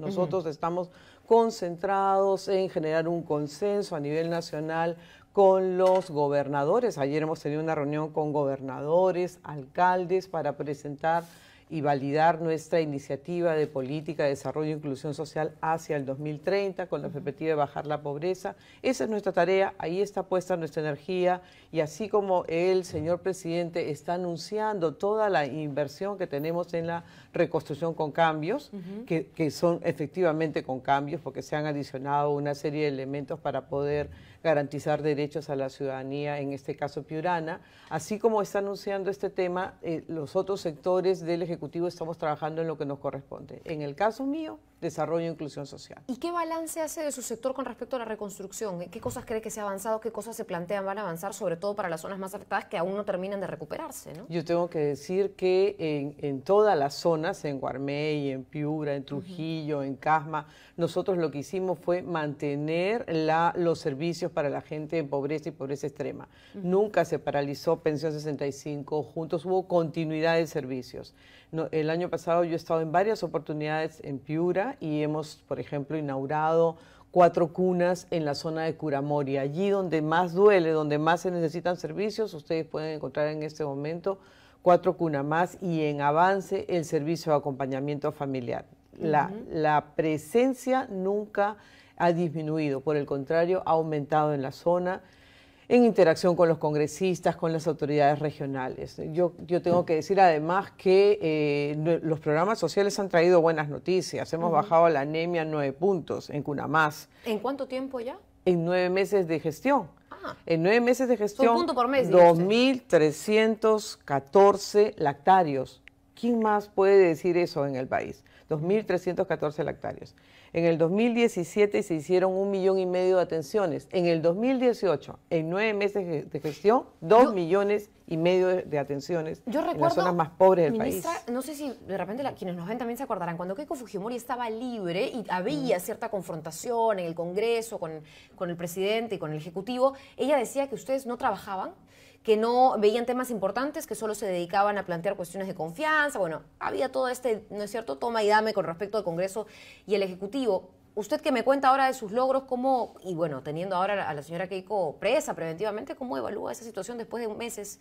Nosotros estamos concentrados en generar un consenso a nivel nacional con los gobernadores. Ayer hemos tenido una reunión con gobernadores, alcaldes, para presentar y validar nuestra iniciativa de política de desarrollo e inclusión social hacia el 2030 con la perspectiva de bajar la pobreza. Esa es nuestra tarea, ahí está puesta nuestra energía y así como el señor presidente está anunciando toda la inversión que tenemos en la reconstrucción con cambios, que, que son efectivamente con cambios porque se han adicionado una serie de elementos para poder garantizar derechos a la ciudadanía, en este caso piurana. Así como está anunciando este tema, eh, los otros sectores del Ejecutivo estamos trabajando en lo que nos corresponde. En el caso mío, desarrollo e inclusión social. ¿Y qué balance hace de su sector con respecto a la reconstrucción? ¿Qué cosas cree que se ha avanzado? ¿Qué cosas se plantean van a avanzar, sobre todo para las zonas más afectadas que aún no terminan de recuperarse? Yo tengo que decir que en, todas las zonas, en Guarmey, en Piura, en Trujillo, en Casma, nosotros lo que hicimos fue mantener los servicios para la gente en pobreza y pobreza extrema. Nunca se paralizó Pensión 65, juntos hubo continuidad de servicios. el año pasado yo he estado en varias oportunidades en Piura y hemos, por ejemplo, inaugurado cuatro cunas en la zona de Curamori. Allí donde más duele, donde más se necesitan servicios, ustedes pueden encontrar en este momento cuatro cunas más y en avance el servicio de acompañamiento familiar. La, la presencia nunca ha disminuido, por el contrario, ha aumentado en la zona en interacción con los congresistas, con las autoridades regionales. Yo, yo tengo que decir además que eh, los programas sociales han traído buenas noticias. Hemos bajado la anemia nueve puntos en Cunamás. ¿En cuánto tiempo ya? En nueve meses de gestión. Ah. en nueve meses de gestión, punto por mes, 2.314 lactarios. ¿Quién más puede decir eso en el país? 2.314 lactarios. En el 2017 se hicieron un millón y medio de atenciones. En el 2018, en nueve meses de gestión, dos millones y medio de, atenciones yo recuerdo, en las zonas más pobres del ministra, país. No sé si de repente quienes nos ven también se acordarán, cuando Keiko Fujimori estaba libre y había mm. cierta confrontación en el Congreso con el presidente y con el Ejecutivo, ella decía que ustedes no trabajaban que no veían temas importantes, que solo se dedicaban a plantear cuestiones de confianza. Bueno, había todo este, ¿no es cierto?, toma y dame con respecto al Congreso y el Ejecutivo. Usted que me cuenta ahora de sus logros, ¿cómo, y bueno, teniendo ahora a la señora Keiko presa preventivamente, cómo evalúa esa situación después de meses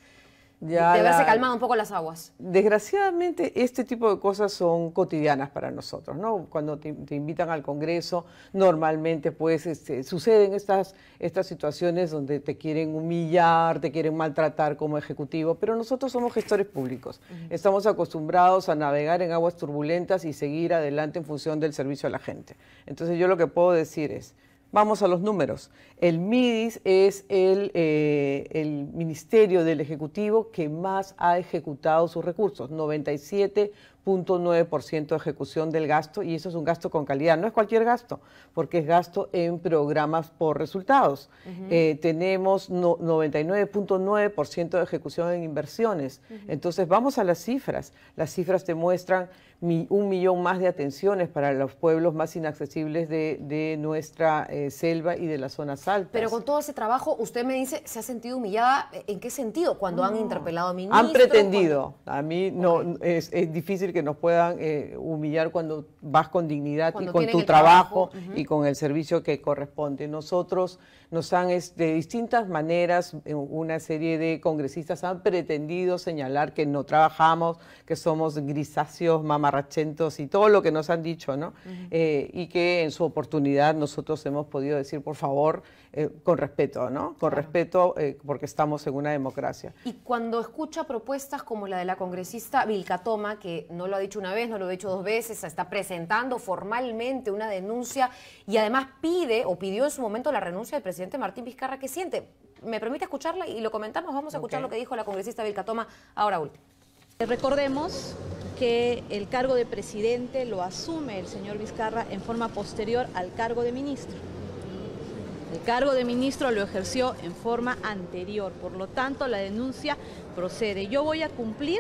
ya de haberse calmado un poco las aguas. Desgraciadamente, este tipo de cosas son cotidianas para nosotros, Cuando te, invitan al Congreso, normalmente pues este, suceden estas, estas situaciones donde te quieren humillar, te quieren maltratar como ejecutivo, pero nosotros somos gestores públicos. Estamos acostumbrados a navegar en aguas turbulentas y seguir adelante en función del servicio a la gente. Entonces yo lo que puedo decir es, vamos a los números. El MIDIS es eh, el, ministerio del Ejecutivo que más ha ejecutado sus recursos, 97.9% de ejecución del gasto y eso es un gasto con calidad, no es cualquier gasto, porque es gasto en programas por resultados. Eh, tenemos 99.9% de ejecución en inversiones. Entonces vamos a las cifras. Las cifras te muestran un millón más de atenciones para los pueblos más inaccesibles de, nuestra eh, selva y de la zona pero con todo ese trabajo, usted me dice, ¿se ha sentido humillada? ¿En qué sentido? Cuando han interpelado a ministros. Han pretendido. A mí no es, difícil que nos puedan eh, humillar cuando vas con dignidad y con tu trabajo, y con el servicio que corresponde. Nosotros nos han, este, de distintas maneras, eh, una serie de congresistas han pretendido señalar que no trabajamos, que somos grisáceos, mamarrachentos y todo lo que nos han dicho, ¿no? Eh, y que en su oportunidad nosotros hemos podido decir, por favor, eh, con respeto, ¿no? Con respeto eh, porque estamos en una democracia. Y cuando escucha propuestas como la de la congresista Vilca Toma, que no lo ha dicho una vez, no lo ha dicho dos veces, está presentando formalmente una denuncia y además pide o pidió en su momento la renuncia del presidente Martín Vizcarra, ¿qué siente? ¿Me permite escucharla y lo comentamos? Vamos a escuchar lo que dijo la congresista Vilca ahora último. Eh, recordemos que el cargo de presidente lo asume el señor Vizcarra en forma posterior al cargo de ministro. El cargo de ministro lo ejerció en forma anterior, por lo tanto la denuncia procede. Yo voy a cumplir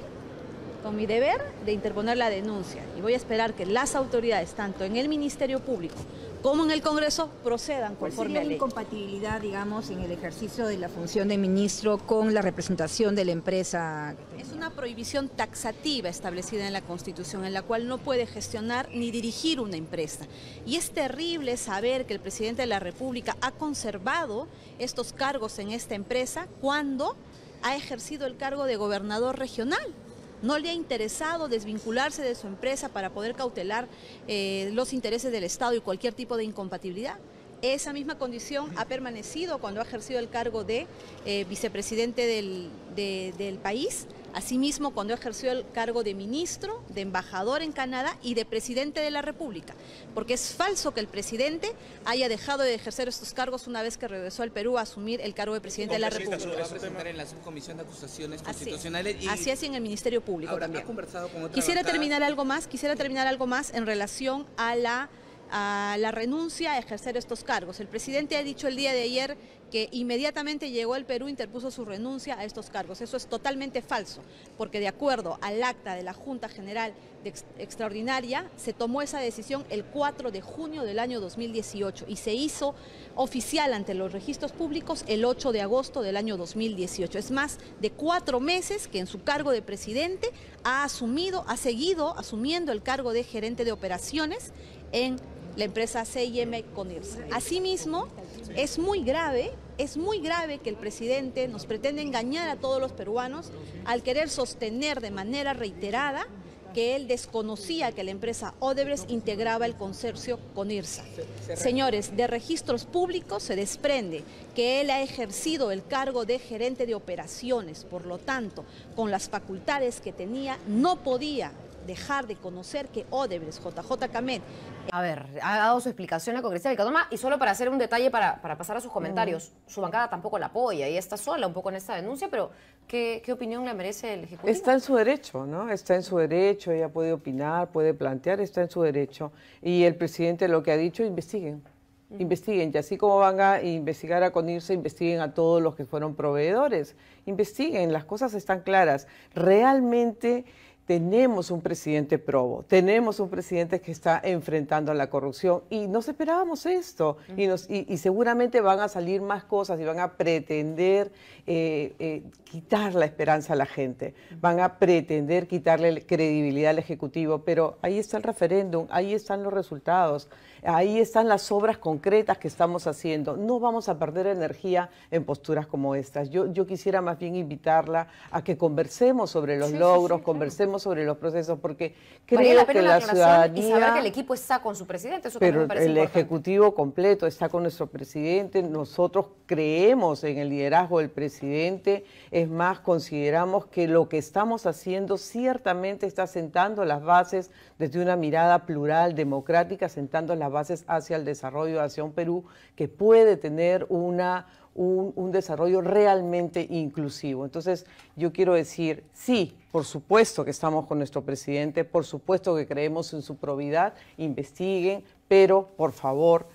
con mi deber de interponer la denuncia y voy a esperar que las autoridades, tanto en el Ministerio Público como en el Congreso, procedan conforme a la ley. incompatibilidad, digamos, en el ejercicio de la función de ministro con la representación de la empresa? Es una prohibición taxativa establecida en la Constitución, en la cual no puede gestionar ni dirigir una empresa. Y es terrible saber que el presidente de la República ha conservado estos cargos en esta empresa cuando ha ejercido el cargo de gobernador regional no le ha interesado desvincularse de su empresa para poder cautelar eh, los intereses del Estado y cualquier tipo de incompatibilidad. Esa misma condición ha permanecido cuando ha ejercido el cargo de eh, vicepresidente del país Asimismo, cuando ejerció el cargo de ministro, de embajador en Canadá y de presidente de la República, porque es falso que el presidente haya dejado de ejercer estos cargos una vez que regresó al Perú a asumir el cargo de presidente de la República. en la subcomisión de acusaciones Así, y... así en el Ministerio Público Ahora, también. Conversado con quisiera terminar algo más, quisiera terminar algo más en relación a la renuncia a ejercer estos cargos. El presidente ha dicho el día de ayer que inmediatamente llegó el Perú interpuso su renuncia a estos cargos. Eso es totalmente falso, porque de acuerdo al acta de la Junta General Extraordinaria, se tomó esa decisión el 4 de junio del año 2018 y se hizo oficial ante los registros públicos el 8 de agosto del año 2018. Es más de cuatro meses que en su cargo de presidente ha asumido, ha seguido asumiendo el cargo de gerente de operaciones en la empresa CIM IRSA. Asimismo, es muy grave, es muy grave que el presidente nos pretende engañar a todos los peruanos al querer sostener de manera reiterada que él desconocía que la empresa Odebrecht integraba el consorcio con IRSA. Señores, de registros públicos se desprende que él ha ejercido el cargo de gerente de operaciones, por lo tanto, con las facultades que tenía, no podía dejar de conocer que Odebrecht, JJ Camet... Eh, a ver, ha dado su explicación la congresista Vilcadoma y solo para hacer un detalle para, para pasar a sus comentarios, mm. su bancada tampoco la apoya y está sola un poco en esta denuncia, pero ¿qué, qué opinión le merece el Ejecutivo? Está en su derecho, ¿no? Está en su derecho ella puede opinar, puede plantear, está en su derecho. Y el presidente lo que ha dicho, investiguen, investiguen. Y así como van a investigar a Conirse, investiguen a todos los que fueron proveedores, investiguen, las cosas están claras. Realmente tenemos un presidente probo, tenemos un presidente que está enfrentando a la corrupción y nos esperábamos esto y, seguramente van a salir más cosas y van a pretender eh, eh, quitar la esperanza a la gente, van a pretender quitarle credibilidad al Ejecutivo, pero ahí está el referéndum, ahí están los resultados, ahí están las obras concretas que estamos haciendo, no vamos a perder energía en posturas como estas. Yo, quisiera más bien invitarla a que conversemos sobre los logros, conversemos sobre los procesos, porque creo que la, Y saber que el equipo está con su presidente, eso el Ejecutivo completo está con nuestro presidente, nosotros creemos en el liderazgo del presidente, es más, consideramos que lo que estamos haciendo ciertamente está sentando las bases desde una mirada plural, democrática, sentando las bases hacia el desarrollo hacia un Perú, que puede tener una un, desarrollo realmente inclusivo. Entonces, yo quiero decir, sí, por supuesto que estamos con nuestro presidente, por supuesto que creemos en su probidad, investiguen, pero por favor,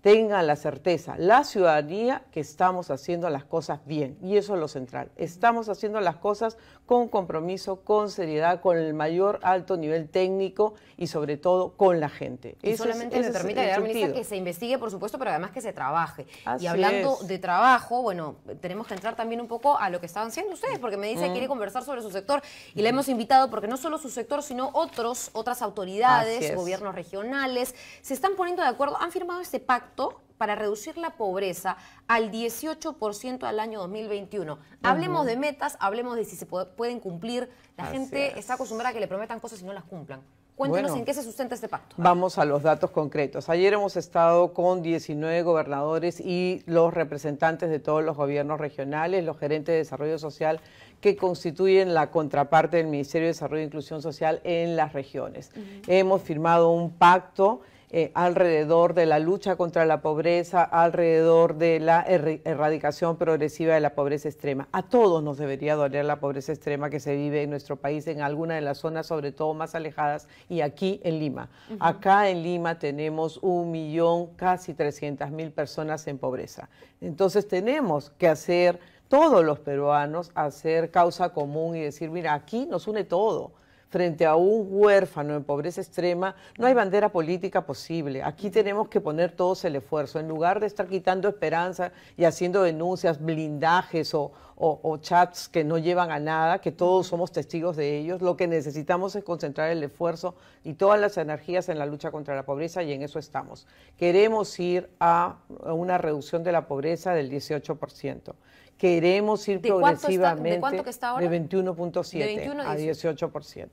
tengan la certeza, la ciudadanía, que estamos haciendo las cosas bien. Y eso es lo central. Estamos haciendo las cosas con compromiso, con seriedad, con el mayor alto nivel técnico y sobre todo con la gente. Y solamente se permite ministra, que se investigue, por supuesto, pero además que se trabaje. y hablando de trabajo, bueno, tenemos que entrar también un poco a lo que estaban haciendo ustedes, porque me dice que mm. quiere conversar sobre su sector y la hemos invitado porque no solo su sector, sino otros, otras autoridades, gobiernos regionales, se están poniendo de acuerdo, han firmado este pacto para reducir la pobreza al 18% al año 2021. Hablemos de metas, hablemos de si se pueden cumplir. La gente está acostumbrada a que le prometan cosas y no las cumplan. Cuéntanos en qué se sustenta este pacto. Vamos a los datos concretos. Ayer hemos estado con 19 gobernadores y los representantes de todos los gobiernos regionales, los gerentes de desarrollo social que constituyen la contraparte del Ministerio de Desarrollo e Inclusión Social en las regiones. Hemos firmado un pacto eh, alrededor de la lucha contra la pobreza, alrededor de la erradicación progresiva de la pobreza extrema. A todos nos debería doler la pobreza extrema que se vive en nuestro país, en alguna de las zonas, sobre todo más alejadas, y aquí en Lima. Acá en Lima tenemos un millón, casi 300 mil personas en pobreza. Entonces tenemos que hacer todos los peruanos hacer causa común y decir, mira, aquí nos une todo frente a un huérfano en pobreza extrema, no hay bandera política posible. Aquí tenemos que poner todos el esfuerzo. En lugar de estar quitando esperanza y haciendo denuncias, blindajes o, chats que no llevan a nada, que todos somos testigos de ellos, lo que necesitamos es concentrar el esfuerzo y todas las energías en la lucha contra la pobreza y en eso estamos. Queremos ir a una reducción de la pobreza del 18%. Queremos ir progresivamente ¿de, 21.7 a 18%.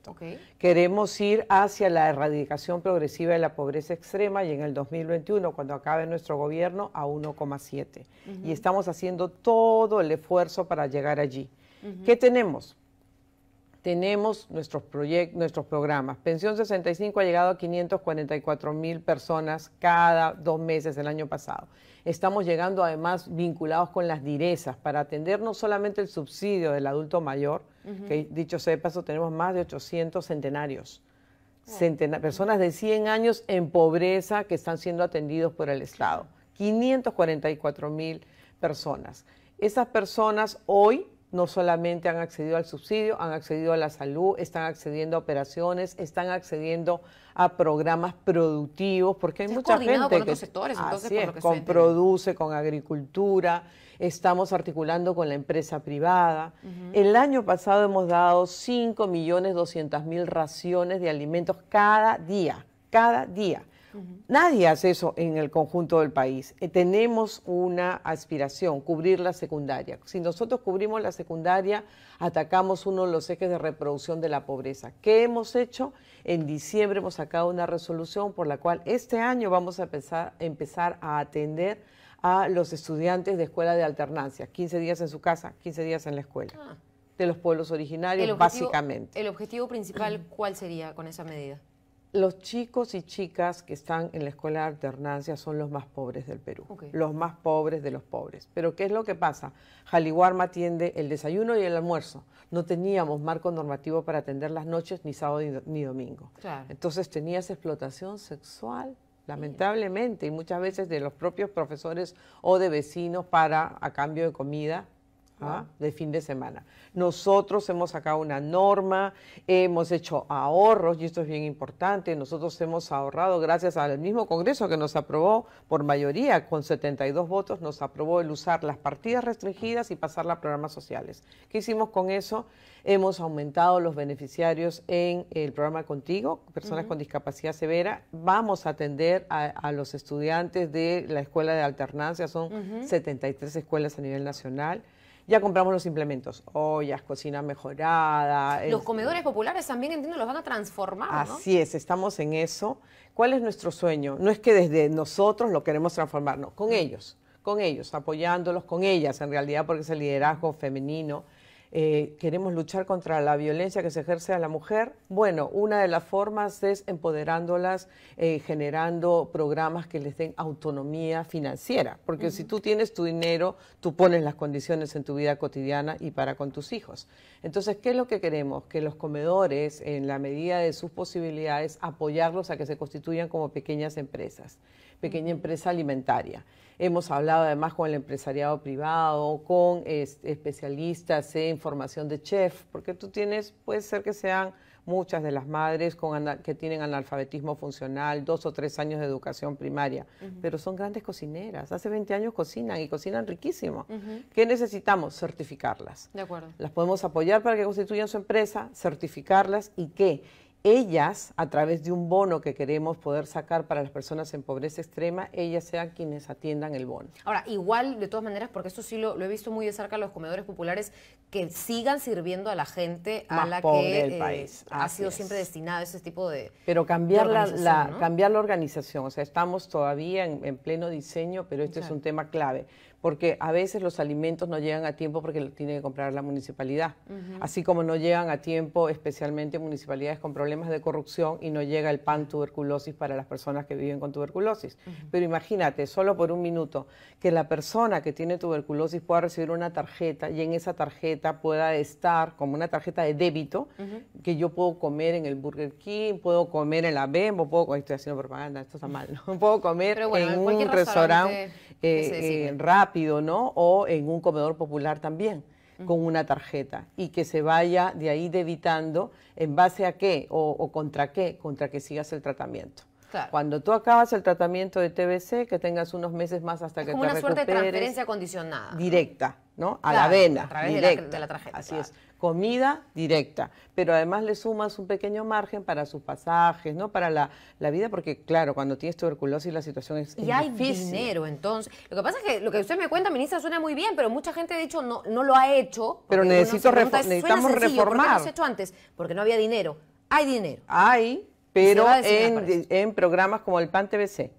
Queremos ir hacia la erradicación progresiva de la pobreza extrema y en el 2021, cuando acabe nuestro gobierno, a 1,7. Y estamos haciendo todo el esfuerzo para llegar allí. ¿Qué tenemos? tenemos nuestros, nuestros programas. Pensión 65 ha llegado a 544 mil personas cada dos meses el año pasado. Estamos llegando además vinculados con las direzas para atender no solamente el subsidio del adulto mayor, que dicho sea de paso tenemos más de 800 centenarios. personas de 100 años en pobreza que están siendo atendidos por el Estado. 544 mil personas. Esas personas hoy no solamente han accedido al subsidio, han accedido a la salud, están accediendo a operaciones, están accediendo a programas productivos, porque hay mucha gente que sectores, con produce, con agricultura, estamos articulando con la empresa privada. El año pasado hemos dado 5.200.000 millones mil raciones de alimentos cada día, cada día Nadie hace eso en el conjunto del país. Eh, tenemos una aspiración, cubrir la secundaria. Si nosotros cubrimos la secundaria, atacamos uno de los ejes de reproducción de la pobreza. ¿Qué hemos hecho? En diciembre hemos sacado una resolución por la cual este año vamos a empezar, a atender a los estudiantes de escuela de alternancia, 15 días en su casa, 15 días en la escuela. Ah. de los pueblos originarios, básicamente. ¿El objetivo principal cuál sería con esa medida? los chicos y chicas que están en la escuela de alternancia son los más pobres del Perú, los más pobres de los pobres. Pero ¿qué es lo que pasa? Jaliwarma atiende el desayuno y el almuerzo. No teníamos marco normativo para atender las noches, ni sábado ni domingo. Entonces tenías explotación sexual, lamentablemente, y muchas veces de los propios profesores o de vecinos para, a cambio de comida, Ah. de fin de semana. Nosotros hemos sacado una norma, hemos hecho ahorros, y esto es bien importante, nosotros hemos ahorrado gracias al mismo Congreso que nos aprobó por mayoría, con 72 votos, nos aprobó el usar las partidas restringidas y pasarla a programas sociales. ¿Qué hicimos con eso? Hemos aumentado los beneficiarios en el programa Contigo, personas con discapacidad severa. Vamos a atender a, los estudiantes de la escuela de alternancia, son 73 escuelas a nivel nacional ya compramos los implementos, ollas, cocina mejorada. Los este, comedores populares también, entiendo, los van a transformar. Así es, estamos en eso. ¿Cuál es nuestro sueño? No es que desde nosotros lo queremos transformar, no, con mm. ellos, con ellos, apoyándolos, con ellas en realidad, porque es el liderazgo femenino eh, queremos luchar contra la violencia que se ejerce a la mujer, bueno, una de las formas es empoderándolas, eh, generando programas que les den autonomía financiera, porque si tú tienes tu dinero, tú pones las condiciones en tu vida cotidiana y para con tus hijos. Entonces, ¿qué es lo que queremos? Que los comedores, en la medida de sus posibilidades, apoyarlos a que se constituyan como pequeñas empresas pequeña empresa alimentaria. Hemos hablado además con el empresariado privado, con especialistas en formación de chef, porque tú tienes, puede ser que sean muchas de las madres con, que tienen analfabetismo funcional, dos o tres años de educación primaria, pero son grandes cocineras. Hace 20 años cocinan y cocinan riquísimo. ¿Qué necesitamos? Certificarlas. De acuerdo. Las podemos apoyar para que constituyan su empresa, certificarlas y qué ellas, a través de un bono que queremos poder sacar para las personas en pobreza extrema, ellas sean quienes atiendan el bono. Ahora, igual, de todas maneras, porque eso sí lo, he visto muy de cerca los comedores populares, que sigan sirviendo a la gente a la que eh, ha sido siempre destinado ese tipo de... Pero cambiar, la, cambiar la organización, o sea, estamos todavía en, pleno diseño, pero este es un tema clave, porque a veces los alimentos no llegan a tiempo porque los tiene que comprar la municipalidad, así como no llegan a tiempo especialmente municipalidades con problemas de corrupción y no llega el pan tuberculosis para las personas que viven con tuberculosis. Pero imagínate, solo por un minuto, que la persona que tiene tuberculosis pueda recibir una tarjeta y en esa tarjeta pueda estar como una tarjeta de débito, que yo puedo comer en el Burger King, puedo comer en la Bembo, puedo, estoy haciendo propaganda, esto está mal, puedo comer en un restaurante eh, eh, rápido, ¿no? O en un comedor popular también con una tarjeta y que se vaya de ahí debitando en base a qué o contra qué, contra que sigas el tratamiento. Cuando tú acabas el tratamiento de TBC, que tengas unos meses más hasta que como una suerte de transferencia condicionada. Directa, ¿no? A la vena. A través directa. De, la, tarjeta. Así es. Comida directa. Pero además le sumas un pequeño margen para sus pasajes, ¿no? Para la, vida, porque claro, cuando tienes tuberculosis la situación es Y hay dinero, entonces. Lo que pasa es que lo que usted me cuenta, ministra, suena muy bien, pero mucha gente, ha dicho, no, no lo ha hecho. Pero necesito reformar. necesitamos reformar. ¿Por qué no lo hecho antes? Porque no había dinero. Hay dinero. Hay pero en, en, programas como el PAN TVC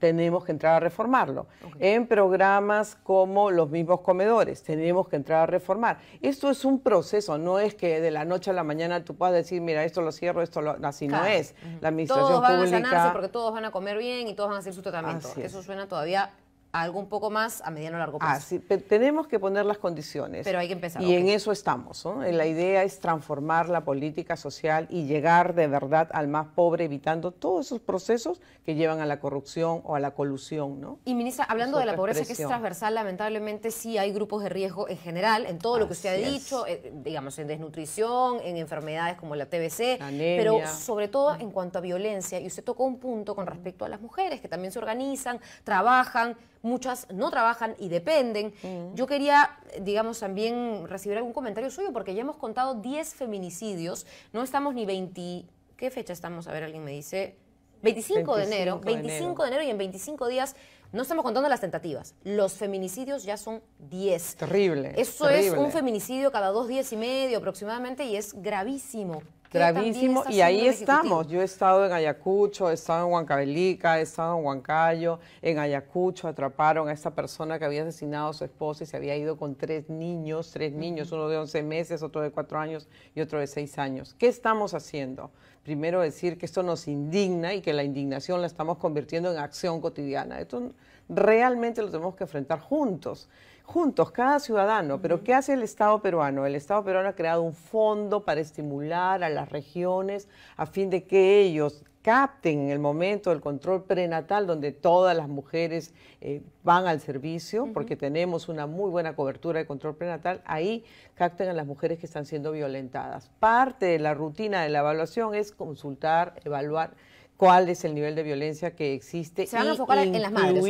Tenemos que entrar a reformarlo. En programas como los mismos comedores, tenemos que entrar a reformar. Esto es un proceso, no es que de la noche a la mañana tú puedas decir, mira, esto lo cierro, esto lo... Así no es. La administración todos van a sanarse porque todos van a comer bien y todos van a hacer su tratamiento. Eso suena todavía algo un poco más a mediano largo ah, plazo. tenemos que poner las condiciones. Pero hay que empezar. Y en eso estamos. ¿no? La idea es transformar la política social y llegar de verdad al más pobre, evitando todos esos procesos que llevan a la corrupción o a la colusión. ¿no? Y ministra, hablando de la pobreza que es transversal, lamentablemente sí hay grupos de riesgo en general, en todo lo que usted ha dicho, eh, digamos, en desnutrición, en enfermedades como la TBC, pero sobre todo en cuanto a violencia. Y usted tocó un punto con respecto a las mujeres que también se organizan, trabajan muchas no trabajan y dependen. Mm. Yo quería, digamos, también recibir algún comentario suyo porque ya hemos contado 10 feminicidios, no estamos ni 20... ¿Qué fecha estamos? A ver, alguien me dice... 25, de enero, 25 de enero y en 25 días no estamos contando las tentativas. Los feminicidios ya son 10. Terrible. Eso es un feminicidio cada dos días y medio aproximadamente y es gravísimo. Gravísimo, y ahí estamos. Yo he estado en Ayacucho, he estado en Huancabelica, he estado en Huancayo. En Ayacucho atraparon a esta persona que había asesinado a su esposa y se había ido con tres niños, tres niños, uno de 11 meses, otro de 4 años y otro de 6 años. ¿Qué estamos haciendo? Primero decir que esto nos indigna y que la indignación la estamos convirtiendo en acción cotidiana. Esto realmente lo tenemos que enfrentar juntos juntos, cada ciudadano. Pero ¿qué hace el Estado peruano? El Estado peruano ha creado un fondo para estimular a las regiones a fin de que ellos capten en el momento del control prenatal, donde todas las mujeres eh, van al servicio, porque tenemos una muy buena cobertura de control prenatal, ahí capten a las mujeres que están siendo violentadas. Parte de la rutina de la evaluación es consultar, evaluar cuál es el nivel de violencia que existe. Se van a enfocar en las madres.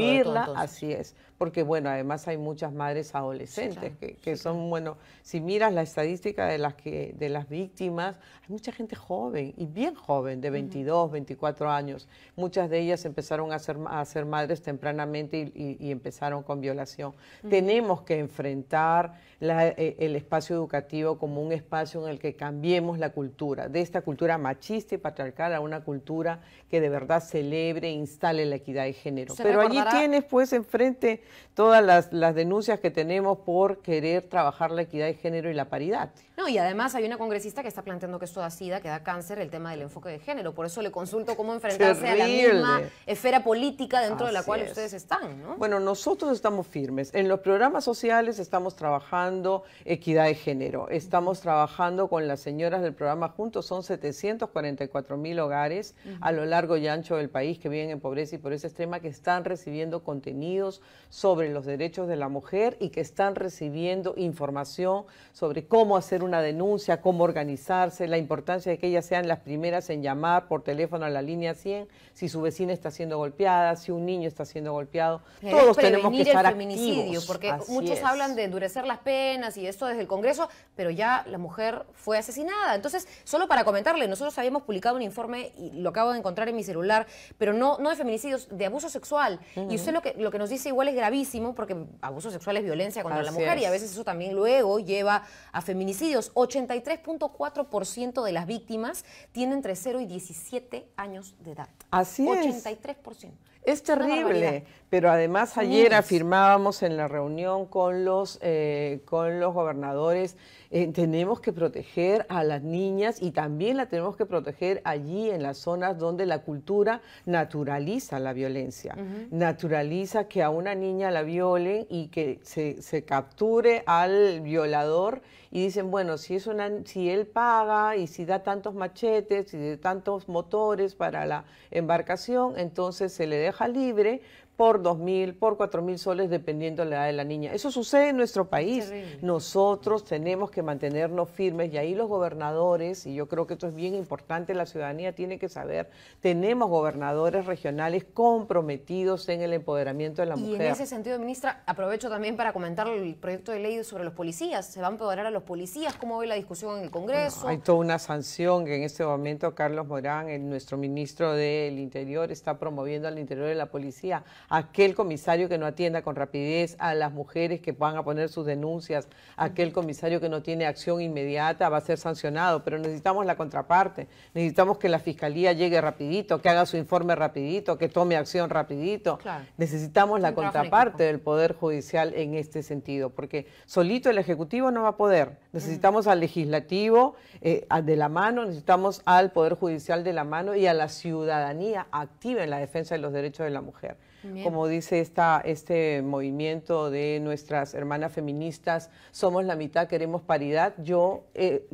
así es, porque bueno, además hay muchas madres adolescentes que, son, bueno, si miras la estadística de las, que, de las víctimas, hay mucha gente joven y bien joven, de 22, 24 años. Muchas de ellas empezaron a ser, a ser madres tempranamente y, empezaron con violación. Tenemos que enfrentar eh, el espacio educativo como un espacio en el que cambiemos la cultura, de esta cultura machista y patriarcal a una cultura que de verdad celebre, e instale la equidad de género. Pero allí tienes pues enfrente todas las, denuncias que tenemos por querer trabajar la equidad de género y la paridad. No, y además hay una congresista que está planteando que esto da sida, que da cáncer, el tema del enfoque de género. Por eso le consulto cómo enfrentarse a la misma esfera política dentro de la cual ustedes están, Bueno, nosotros estamos firmes. En los programas sociales estamos trabajando equidad de género. Estamos trabajando con las señoras del programa Juntos, son 744 mil hogares a lo largo y ancho del país que viven en pobreza y pobreza extrema que están recibiendo contenidos sobre los derechos de la mujer y que están recibiendo información sobre cómo hacer una denuncia, cómo organizarse, la importancia de que ellas sean las primeras en llamar por teléfono a la línea 100 si su vecina está siendo golpeada, si un niño está siendo golpeado. Todos tenemos que estar el feminicidio, porque muchos hablan de endurecer las penas y esto desde el Congreso, pero ya la mujer fue asesinada. Entonces, solo para comentarle, nosotros habíamos publicado un informe y lo acabo de encontrar encontrar en mi celular, pero no, no de feminicidios, de abuso sexual. Y usted lo que, lo que nos dice igual es gravísimo, porque abuso sexual es violencia contra la mujer y a veces eso también luego lleva a feminicidios. 83.4% de las víctimas tienen entre 0 y 17 años de edad. Así 83%. es. Es terrible, pero además ayer afirmábamos en la reunión con los, eh, con los gobernadores eh, tenemos que proteger a las niñas y también la tenemos que proteger allí en las zonas donde la cultura naturaliza la violencia, naturaliza que a una niña la violen y que se, capture al violador y dicen, bueno, si, es una, si él paga y si da tantos machetes y de tantos motores para la embarcación, entonces se le deja libre, por 2.000, por 4.000 soles, dependiendo de la edad de la niña. Eso sucede en nuestro país. Nosotros tenemos que mantenernos firmes y ahí los gobernadores, y yo creo que esto es bien importante, la ciudadanía tiene que saber, tenemos gobernadores regionales comprometidos en el empoderamiento de la mujer. Y en ese sentido, ministra, aprovecho también para comentar el proyecto de ley sobre los policías. ¿Se va a empoderar a los policías? ¿Cómo ve la discusión en el Congreso? hay toda una sanción que en este momento Carlos Morán, nuestro ministro del Interior, está promoviendo al interior de la policía aquel comisario que no atienda con rapidez a las mujeres que van a poner sus denuncias, aquel comisario que no tiene acción inmediata va a ser sancionado, pero necesitamos la contraparte, necesitamos que la fiscalía llegue rapidito, que haga su informe rapidito, que tome acción rapidito. Necesitamos la contraparte del Poder Judicial en este sentido, porque solito el Ejecutivo no va a poder. Necesitamos al Legislativo eh, de la mano, necesitamos al Poder Judicial de la mano y a la ciudadanía activa en la defensa de los derechos de la mujer. Como dice esta, este movimiento de nuestras hermanas feministas, somos la mitad, queremos paridad. Yo eh,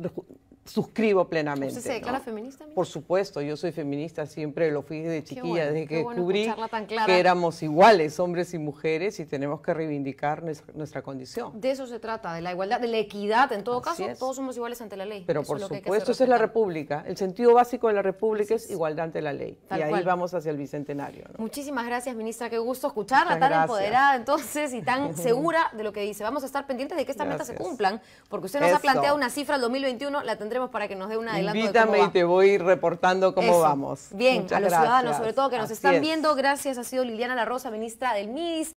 suscribo plenamente. ¿Usted se declara feminista? Por supuesto, yo soy feminista, siempre lo fui de chiquilla, desde que descubrí que éramos iguales, hombres y mujeres, y tenemos que reivindicar nuestra, condición. De eso se trata, de la igualdad, de la equidad, en todo caso, todos somos iguales ante la ley. Pero por supuesto, esa es la República, el sentido básico de la República es, igualdad ante la ley, y ahí vamos hacia el Bicentenario. Muchísimas gracias, ministra, qué gusto escucharla, tan empoderada entonces y tan segura de lo que dice. Vamos a estar pendientes de que estas metas se cumplan, porque usted nos ha planteado una cifra, el 2021 la tendré para que nos dé un adelanto. de y te voy reportando cómo vamos. Bien, a los ciudadanos, sobre todo que nos están viendo. Gracias, ha sido Liliana La ministra del MIS.